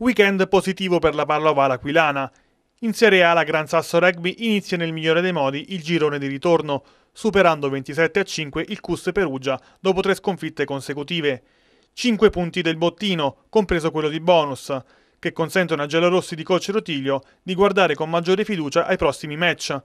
Weekend positivo per la Pallovala aquilana. In Serie A la Gran Sasso Rugby inizia nel migliore dei modi il girone di ritorno, superando 27 a 5 il Cus Perugia dopo tre sconfitte consecutive. 5 punti del bottino, compreso quello di bonus, che consentono a Gelorossi di coach Rotilio di guardare con maggiore fiducia ai prossimi match.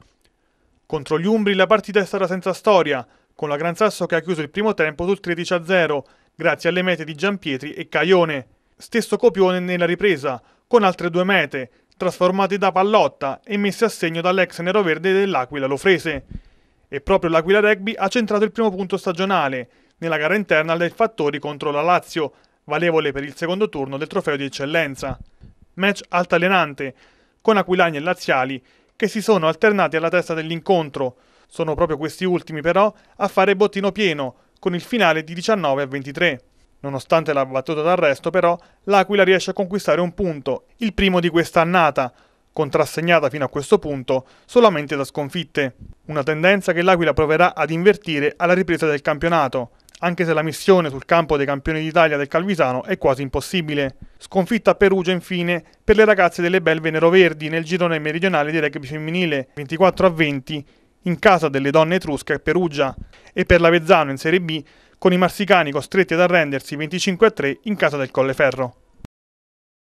Contro gli Umbri la partita è stata senza storia, con la Gran Sasso che ha chiuso il primo tempo sul 13 a 0, grazie alle mete di Giampietri e Caione. Stesso copione nella ripresa, con altre due mete, trasformate da pallotta e messe a segno dall'ex neroverde dell'Aquila Lofrese. E proprio l'Aquila Rugby ha centrato il primo punto stagionale, nella gara interna del Fattori contro la Lazio, valevole per il secondo turno del trofeo di eccellenza. Match altalenante, con aquilani e laziali che si sono alternati alla testa dell'incontro. Sono proprio questi ultimi però a fare bottino pieno, con il finale di 19 a 23. Nonostante la battuta d'arresto, però, l'Aquila riesce a conquistare un punto, il primo di questa annata, contrassegnata fino a questo punto solamente da sconfitte. Una tendenza che l'Aquila proverà ad invertire alla ripresa del campionato, anche se la missione sul campo dei campioni d'Italia del Calvisano è quasi impossibile. Sconfitta a Perugia infine per le ragazze delle Belve Neroverdi nel girone meridionale di rugby femminile 24 a 20 in casa delle donne etrusche a Perugia e per l'Avezzano in Serie B con i marsicani costretti ad arrendersi 25 a 3 in casa del Colleferro.